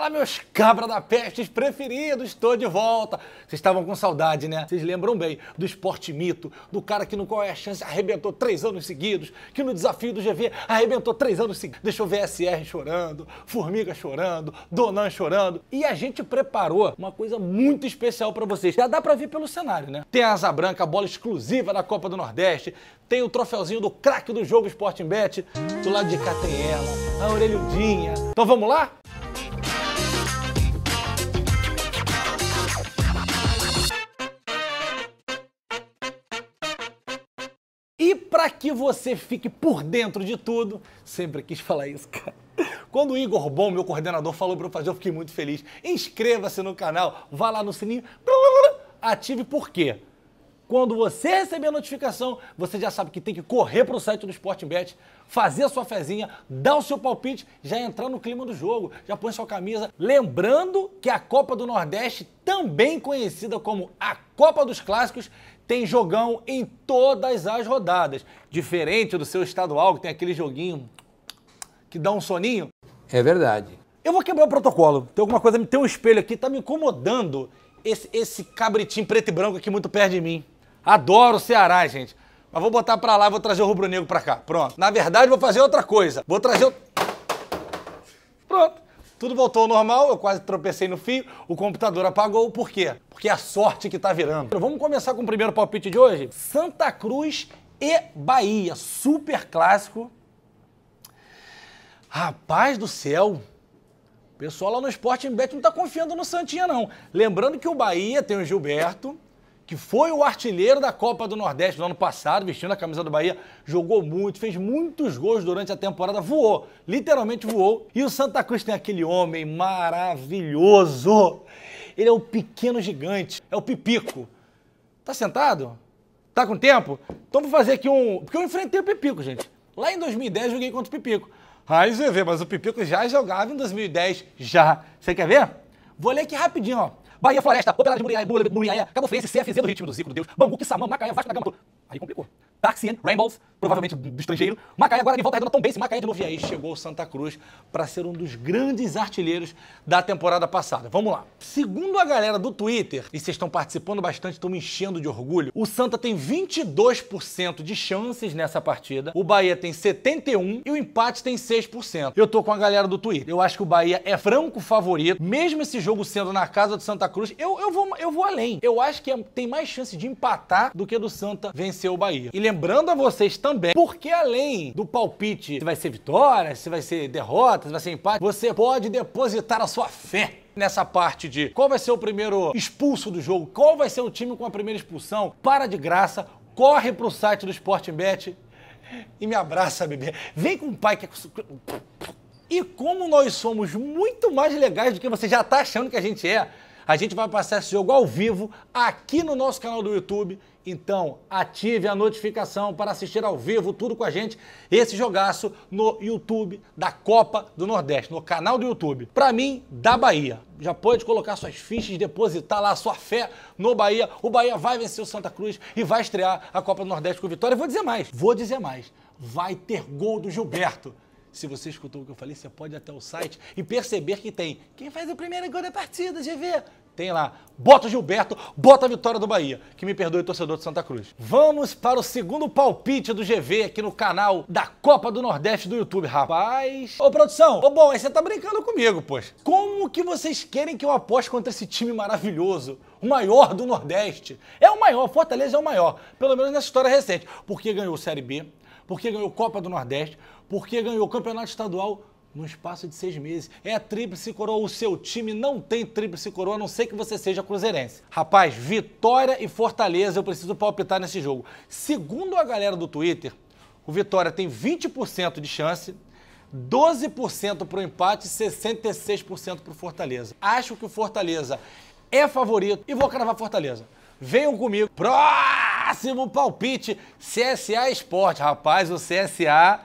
Fala, meus cabra da peste preferidos, estou de volta. Vocês estavam com saudade, né? Vocês lembram bem do esporte mito, do cara que no Qual é a Chance arrebentou três anos seguidos, que no desafio do GV arrebentou três anos seguidos. Deixou VSR chorando, Formiga chorando, Donan chorando. E a gente preparou uma coisa muito especial para vocês. Já dá para ver pelo cenário, né? Tem a Asa Branca, a bola exclusiva da Copa do Nordeste, tem o troféuzinho do craque do jogo Sporting Bet, do lado de cá tem ela, a orelhudinha. Então vamos lá? para que você fique por dentro de tudo. Sempre quis falar isso, cara. Quando o Igor Bom, meu coordenador, falou para eu fazer, eu fiquei muito feliz. Inscreva-se no canal, vá lá no sininho, ative por quê? Quando você receber a notificação, você já sabe que tem que correr para o site do Sportbet, fazer a sua fezinha, dar o seu palpite, já entrar no clima do jogo, já põe sua camisa. Lembrando que a Copa do Nordeste, também conhecida como a Copa dos Clássicos, tem jogão em todas as rodadas. Diferente do seu estadual, que tem aquele joguinho que dá um soninho. É verdade. Eu vou quebrar o protocolo. Tem alguma coisa, tem um espelho aqui, tá me incomodando esse, esse cabritinho preto e branco aqui muito perto de mim. Adoro o Ceará, gente. Mas vou botar pra lá, vou trazer o rubro-negro pra cá. Pronto. Na verdade, vou fazer outra coisa. Vou trazer o tudo voltou ao normal, eu quase tropecei no fio, o computador apagou. Por quê? Porque é a sorte que tá virando. Então, vamos começar com o primeiro palpite de hoje? Santa Cruz e Bahia, super clássico. Rapaz do céu, o pessoal lá no Sporting Bet não tá confiando no Santinha, não. Lembrando que o Bahia tem o Gilberto, que foi o artilheiro da Copa do Nordeste no ano passado, vestindo a camisa do Bahia, jogou muito, fez muitos gols durante a temporada, voou, literalmente voou. E o Santa Cruz tem aquele homem maravilhoso. Ele é o pequeno gigante, é o Pipico. Tá sentado? Tá com tempo? Então vou fazer aqui um. Porque eu enfrentei o Pipico, gente. Lá em 2010 joguei contra o Pipico. Aí você vê, mas o Pipico já jogava em 2010, já. Você quer ver? Vou ler aqui rapidinho, ó. Bahia Floresta, Operada de Muriaé, Muriaé, Cabo Frense, CFZ do Ritmo do Zico, do Deus, Bangu, Quissamã, Macaé, Vasco da Gama, tudo. Aí complicou. Darkseid, Rainbows, provavelmente do estrangeiro. Macaé agora de volta redonda, é Tom Bense, Macaé de novo. E aí chegou o Santa Cruz para ser um dos grandes artilheiros da temporada passada. Vamos lá. Segundo a galera do Twitter, e vocês estão participando bastante, estão me enchendo de orgulho, o Santa tem 22% de chances nessa partida, o Bahia tem 71% e o empate tem 6%. Eu tô com a galera do Twitter. Eu acho que o Bahia é franco favorito, mesmo esse jogo sendo na casa do Santa Cruz, eu, eu, vou, eu vou além. Eu acho que é, tem mais chance de empatar do que do Santa vencer o Bahia lembrando a vocês também, porque além do palpite se vai ser vitória, se vai ser derrota, se vai ser empate, você pode depositar a sua fé nessa parte de qual vai ser o primeiro expulso do jogo, qual vai ser o time com a primeira expulsão, para de graça, corre pro site do Sportingbet e me abraça, bebê. Vem com o pai que é... E como nós somos muito mais legais do que você já tá achando que a gente é, a gente vai passar esse jogo ao vivo aqui no nosso canal do YouTube. Então, ative a notificação para assistir ao vivo tudo com a gente esse jogaço no YouTube da Copa do Nordeste, no canal do YouTube. Para mim, da Bahia. Já pode colocar suas fichas, depositar lá sua fé no Bahia. O Bahia vai vencer o Santa Cruz e vai estrear a Copa do Nordeste com vitória. Vou dizer mais, vou dizer mais. Vai ter gol do Gilberto. Se você escutou o que eu falei, você pode ir até o site e perceber que tem. Quem faz o primeiro gol da partida, GV? Tem lá. Bota o Gilberto, bota a vitória do Bahia. Que me perdoe, torcedor de Santa Cruz. Vamos para o segundo palpite do GV aqui no canal da Copa do Nordeste do YouTube, rapaz. Ô, produção, ô, bom, aí você tá brincando comigo, pois. Como que vocês querem que eu aposte contra esse time maravilhoso? o maior do Nordeste. É o maior, Fortaleza é o maior, pelo menos nessa história recente. Porque ganhou Série B, porque ganhou Copa do Nordeste, porque ganhou o campeonato estadual no espaço de seis meses. É a tríplice coroa. O seu time não tem tríplice coroa, a não ser que você seja cruzeirense. Rapaz, Vitória e Fortaleza, eu preciso palpitar nesse jogo. Segundo a galera do Twitter, o Vitória tem 20% de chance, 12% para o empate e 66% para o Fortaleza. Acho que o Fortaleza é favorito e vou cravar Fortaleza. Venham comigo. Próximo palpite, CSA Esporte. Rapaz, o CSA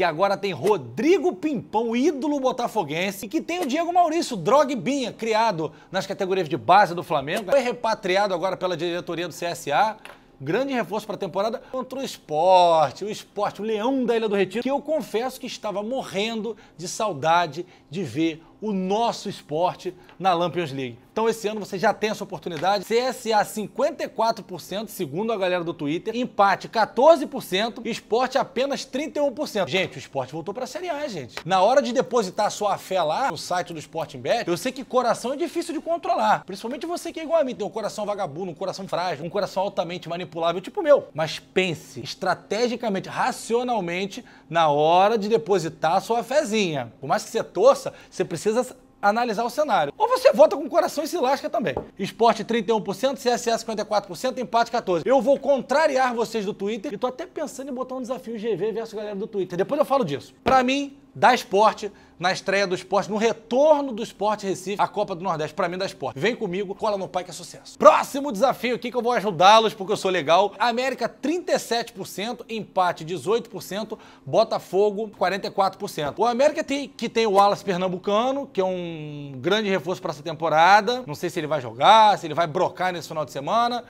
que agora tem Rodrigo Pimpão, ídolo botafoguense, e que tem o Diego Maurício, Drogbinha, criado nas categorias de base do Flamengo. Foi repatriado agora pela diretoria do CSA grande reforço para a temporada contra o esporte, o esporte, o leão da Ilha do Retiro, que eu confesso que estava morrendo de saudade de ver o nosso esporte na Lampions League. Então esse ano você já tem essa oportunidade. CSA 54%, segundo a galera do Twitter, empate 14%, esporte apenas 31%. Gente, o esporte voltou para a Série A, gente. Na hora de depositar sua fé lá no site do Sporting Bet, eu sei que coração é difícil de controlar, principalmente você que é igual a mim, tem um coração vagabundo, um coração frágil, um coração altamente manipulável, tipo o meu. Mas pense estrategicamente, racionalmente na hora de depositar sua fezinha. Por mais que você torça, você precisa precisa analisar o cenário. Ou você vota com o coração e se lasca também. Esporte 31%, CSS 54%, empate 14%. Eu vou contrariar vocês do Twitter e tô até pensando em botar um desafio GV versus galera do Twitter. Depois eu falo disso. Para mim, da Esporte na estreia do esporte, no retorno do esporte Recife, a Copa do Nordeste, pra mim é da esporte. Vem comigo, cola no pai que é sucesso. Próximo desafio aqui que eu vou ajudá-los, porque eu sou legal. América 37%, empate 18%, Botafogo 44%. O América tem que tem o Wallace Pernambucano, que é um grande reforço para essa temporada. Não sei se ele vai jogar, se ele vai brocar nesse final de semana.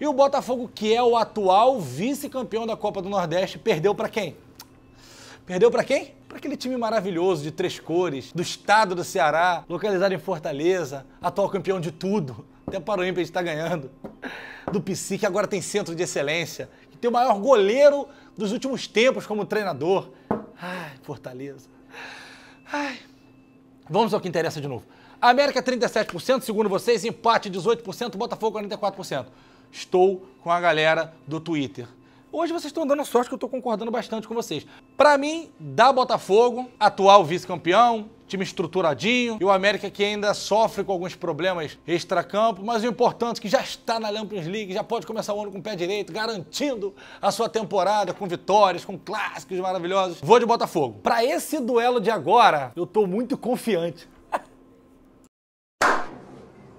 E o Botafogo, que é o atual vice-campeão da Copa do Nordeste, perdeu para quem? Perdeu para quem? Para aquele time maravilhoso de três cores, do estado do Ceará, localizado em Fortaleza, atual campeão de tudo. Até para o gente está ganhando. Do Psi, que agora tem centro de excelência, que tem o maior goleiro dos últimos tempos como treinador. Ai, Fortaleza. Ai. Vamos ao que interessa de novo. América 37%, segundo vocês, empate 18%, Botafogo 44%. Estou com a galera do Twitter. Hoje vocês estão dando sorte que eu estou concordando bastante com vocês. Para mim, dá Botafogo, atual vice-campeão, time estruturadinho, e o América que ainda sofre com alguns problemas extracampo, mas o importante é que já está na Champions League, já pode começar o ano com o pé direito, garantindo a sua temporada com vitórias, com clássicos maravilhosos. Vou de Botafogo. Para esse duelo de agora, eu estou muito confiante.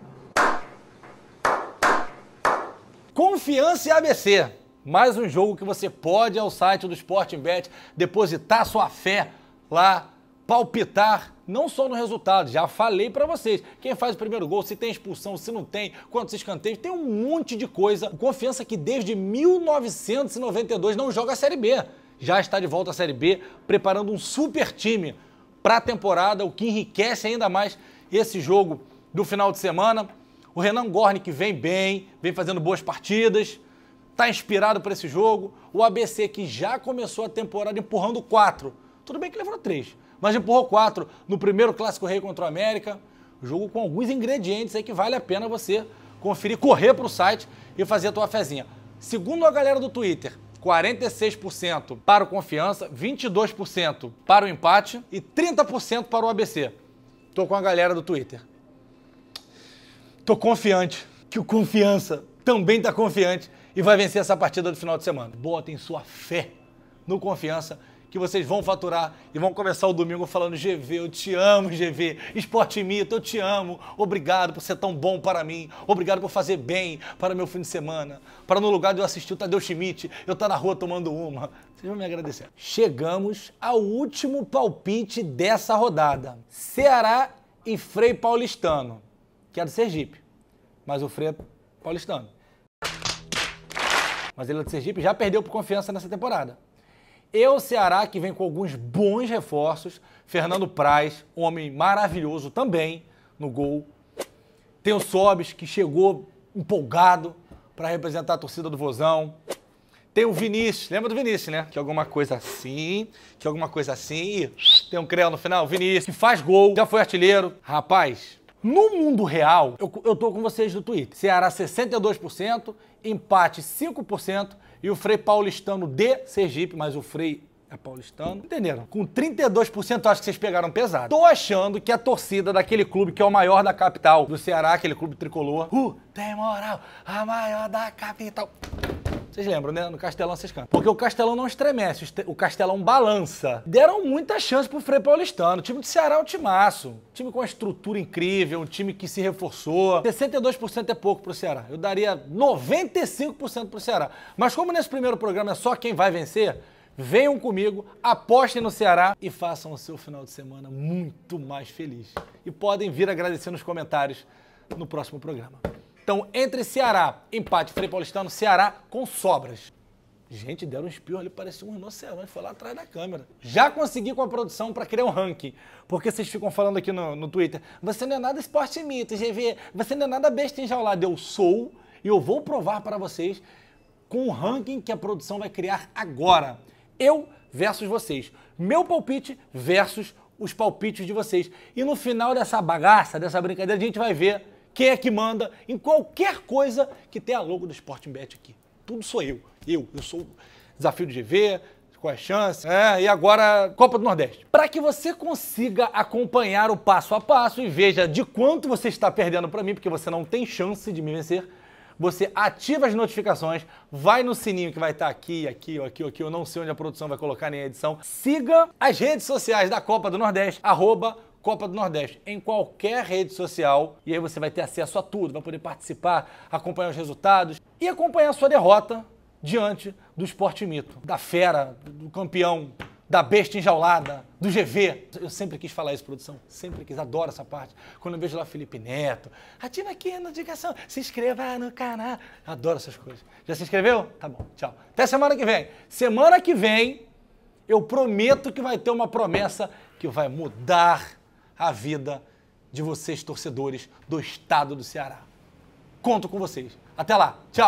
Confiança e ABC. Mais um jogo que você pode ir ao site do Sporting Bet, depositar sua fé lá, palpitar, não só no resultado, já falei para vocês, quem faz o primeiro gol, se tem expulsão, se não tem, quantos escanteios, tem um monte de coisa. Confiança que desde 1992 não joga a Série B. Já está de volta à Série B, preparando um super time para a temporada, o que enriquece ainda mais esse jogo do final de semana. O Renan Gorni que vem bem, vem fazendo boas partidas. Tá inspirado para esse jogo? O ABC que já começou a temporada empurrando quatro. Tudo bem que levou três, mas empurrou quatro no primeiro Clássico Rei contra o América. Jogo com alguns ingredientes aí que vale a pena você conferir, correr para o site e fazer a tua fezinha. Segundo a galera do Twitter, 46% para o Confiança, 22% para o empate e 30% para o ABC. Tô com a galera do Twitter. Tô confiante que o Confiança também tá confiante e vai vencer essa partida do final de semana. Botem sua fé no confiança que vocês vão faturar e vão começar o domingo falando: GV, eu te amo, GV. Esporte Mito, eu te amo. Obrigado por ser tão bom para mim. Obrigado por fazer bem para meu fim de semana. Para no lugar de eu assistir o Tadeu Schmidt, eu estar tá na rua tomando uma. Vocês vão me agradecer. Chegamos ao último palpite dessa rodada: Ceará e Frei Paulistano, que é do Sergipe, mas o Frei é paulistano. Mas ele é do Sergipe, já perdeu por confiança nessa temporada. E o Ceará, que vem com alguns bons reforços. Fernando Praz, homem maravilhoso também no gol. Tem o Sobis, que chegou empolgado para representar a torcida do Vozão. Tem o Vinícius, lembra do Vinícius, né? Que alguma coisa assim, que alguma coisa assim, tem um creu no final, Vinícius, que faz gol, já foi artilheiro. Rapaz, no mundo real, eu, eu tô com vocês no Twitter. Ceará 62% empate 5% e o Frei Paulistano de Sergipe, mas o Frei é paulistano. Entenderam? Com 32%, acho que vocês pegaram pesado. Tô achando que a torcida daquele clube que é o maior da capital do Ceará, aquele clube tricolor, uh, tem moral, a maior da capital. Vocês lembram, né? No Castelão vocês cantam. Porque o Castelão não estremece, o Castelão balança. Deram muita chance pro Frei Paulistano. O time do Ceará é um timaço. Um time com uma estrutura incrível, um time que se reforçou. 62% é pouco pro Ceará. Eu daria 95% pro Ceará. Mas como nesse primeiro programa é só quem vai vencer, Venham comigo, apostem no Ceará e façam o seu final de semana muito mais feliz. E podem vir agradecer nos comentários no próximo programa. Então, entre Ceará, empate Frei Paulistano, Ceará com sobras. Gente, deram um espirro ali, parecia um rinoceronte, foi lá atrás da câmera. Já consegui com a produção para criar um ranking. Porque vocês ficam falando aqui no, no Twitter, você não é nada esporte mito, GV, você não é nada besta enjaulada. Eu sou e eu vou provar para vocês com o ranking que a produção vai criar agora. Eu versus vocês. Meu palpite versus os palpites de vocês. E no final dessa bagaça, dessa brincadeira, a gente vai ver quem é que manda em qualquer coisa que tenha logo do Sporting Bet aqui. Tudo sou eu. Eu, eu sou desafio de GV, qual é a chance? É, e agora Copa do Nordeste. Para que você consiga acompanhar o passo a passo e veja de quanto você está perdendo para mim, porque você não tem chance de me vencer, você ativa as notificações, vai no sininho que vai estar tá aqui, aqui, aqui, aqui, eu não sei onde a produção vai colocar nem a edição. Siga as redes sociais da Copa do Nordeste, arroba Copa do Nordeste em qualquer rede social e aí você vai ter acesso a tudo, vai poder participar, acompanhar os resultados e acompanhar a sua derrota diante do esporte mito, da fera, do campeão, da besta enjaulada, do GV. Eu sempre quis falar isso, produção, sempre quis, adoro essa parte. Quando eu vejo lá Felipe Neto, ativa aqui na indicação, se inscreva no canal. Adoro essas coisas. Já se inscreveu? Tá bom, tchau. Até semana que vem. Semana que vem, eu prometo que vai ter uma promessa que vai mudar a vida de vocês, torcedores do estado do Ceará. Conto com vocês. Até lá. Tchau.